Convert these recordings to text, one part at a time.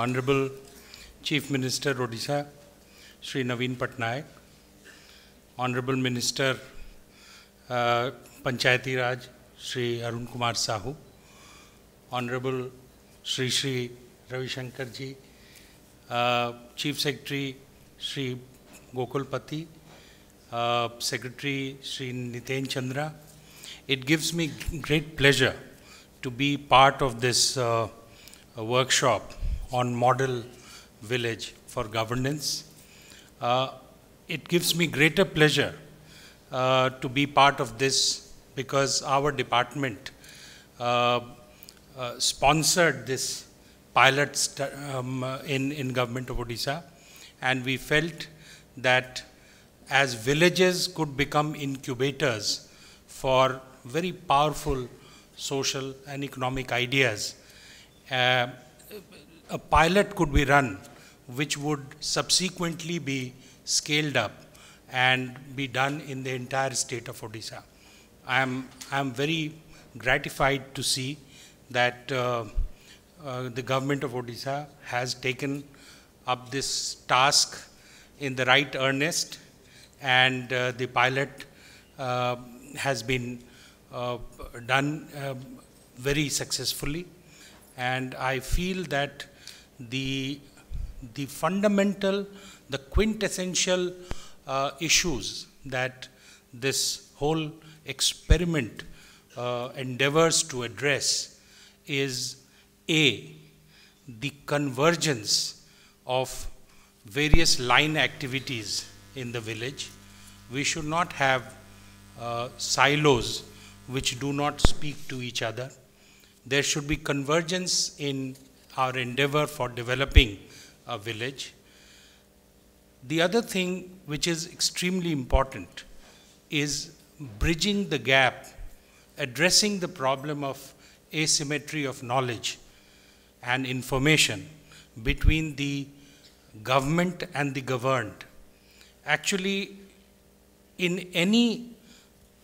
Honorable Chief Minister Odisha, Sri Naveen Patnaik, Honorable Minister uh, Panchayati Raj, Sri Arun Kumar Sahu, Honorable Sri Sri Ravi Shankar ji, uh, Chief Secretary Sri Pati, uh, Secretary Sri Niten Chandra. It gives me great pleasure to be part of this uh, workshop on model village for governance. Uh, it gives me greater pleasure uh, to be part of this because our department uh, uh sponsored this pilot um, uh, in, in government of Odisha and we felt that as villages could become incubators for very powerful social and economic ideas, uh, a pilot could be run which would subsequently be scaled up and be done in the entire state of Odisha. I am, I am very gratified to see that uh, uh, the government of Odisha has taken up this task in the right earnest and uh, the pilot uh, has been uh, done uh, very successfully. And I feel that the, the fundamental, the quintessential uh, issues that this whole experiment uh, endeavors to address is A, the convergence of various line activities in the village. We should not have uh, silos which do not speak to each other. There should be convergence in our endeavor for developing a village. The other thing which is extremely important is bridging the gap, addressing the problem of asymmetry of knowledge and information between the government and the governed. Actually, in any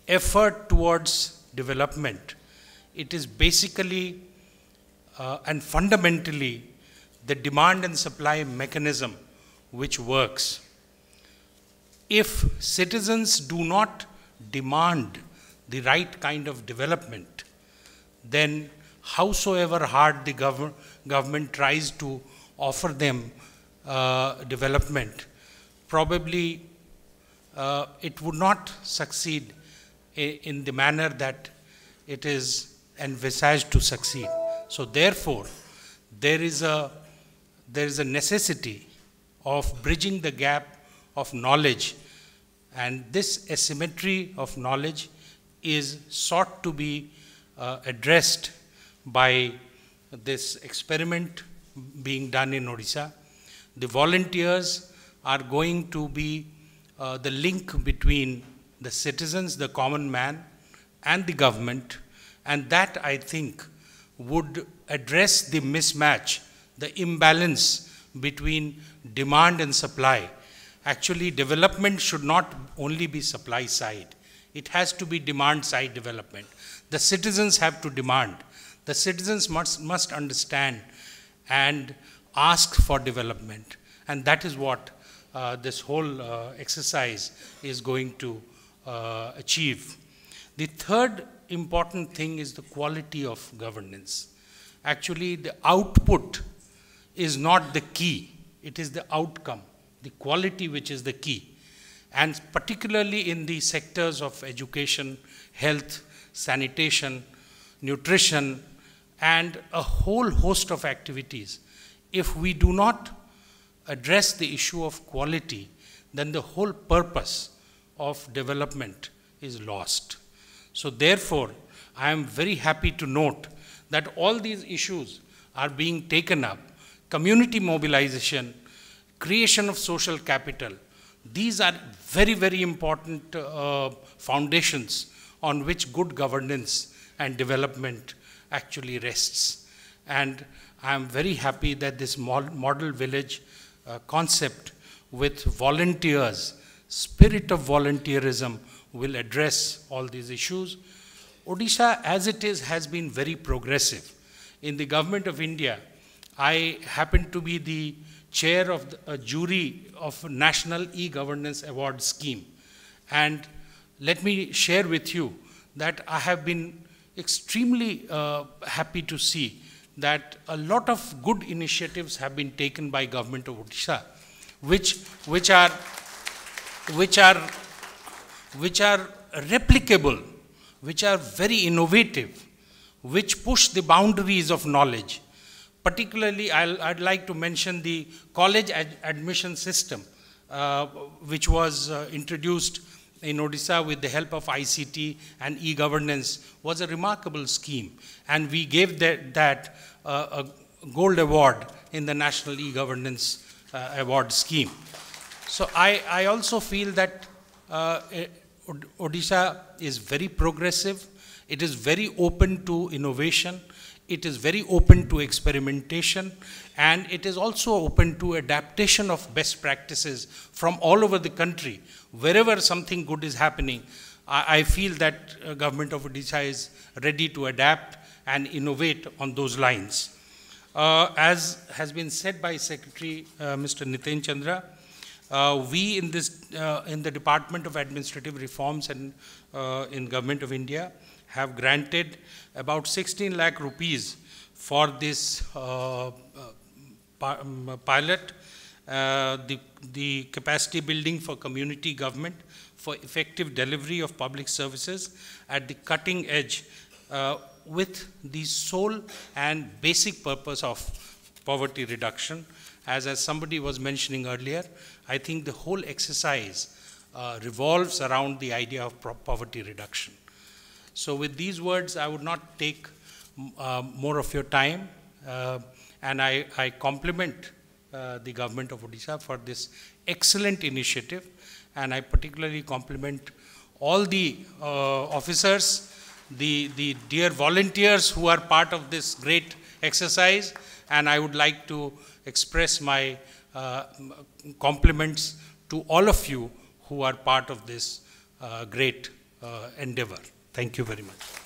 effort towards development, it is basically uh, and fundamentally the demand and supply mechanism which works. If citizens do not demand the right kind of development, then howsoever hard the gov government tries to offer them uh, development, probably uh, it would not succeed in the manner that it is envisaged to succeed. So therefore, there is a, there is a necessity of bridging the gap of knowledge and this asymmetry of knowledge is sought to be uh, addressed by this experiment being done in Odisha. The volunteers are going to be uh, the link between the citizens, the common man, and the government. And that, I think, would address the mismatch, the imbalance between demand and supply. Actually, development should not only be supply side. It has to be demand side development. The citizens have to demand. The citizens must, must understand and ask for development. And that is what uh, this whole uh, exercise is going to uh, achieve. The third important thing is the quality of governance. Actually, the output is not the key, it is the outcome, the quality which is the key. And particularly in the sectors of education, health, sanitation, nutrition, and a whole host of activities, if we do not address the issue of quality, then the whole purpose of development is lost. So therefore, I am very happy to note that all these issues are being taken up. Community mobilization, creation of social capital, these are very, very important uh, foundations on which good governance and development actually rests. And I am very happy that this model village uh, concept with volunteers, spirit of volunteerism, will address all these issues. Odisha, as it is, has been very progressive. In the government of India, I happen to be the chair of the, a jury of National E-Governance Award Scheme. And let me share with you that I have been extremely uh, happy to see that a lot of good initiatives have been taken by government of Odisha, which, which, are, which are which are replicable, which are very innovative, which push the boundaries of knowledge. Particularly, i would like to mention the college ad admission system, uh, which was uh, introduced in Odisha with the help of ICT and e-governance was a remarkable scheme. And we gave that, that uh, a gold award in the National E-Governance uh, Award Scheme. So I, I also feel that uh, eh, Odisha is very progressive. It is very open to innovation. It is very open to experimentation. And it is also open to adaptation of best practices from all over the country. Wherever something good is happening, I, I feel that uh, government of Odisha is ready to adapt and innovate on those lines. Uh, as has been said by Secretary uh, Mr. Nitin Chandra, uh, we in this uh, in the Department of Administrative Reforms and uh, in Government of India have granted about 16 lakh rupees for this uh, uh, um, pilot, uh, the, the capacity building for community government for effective delivery of public services at the cutting edge with the sole and basic purpose of poverty reduction as, as somebody was mentioning earlier, I think the whole exercise uh, revolves around the idea of poverty reduction. So with these words, I would not take uh, more of your time, uh, and I, I compliment uh, the government of Odisha for this excellent initiative, and I particularly compliment all the uh, officers, the, the dear volunteers who are part of this great exercise. And I would like to express my uh, compliments to all of you who are part of this uh, great uh, endeavor. Thank you very much.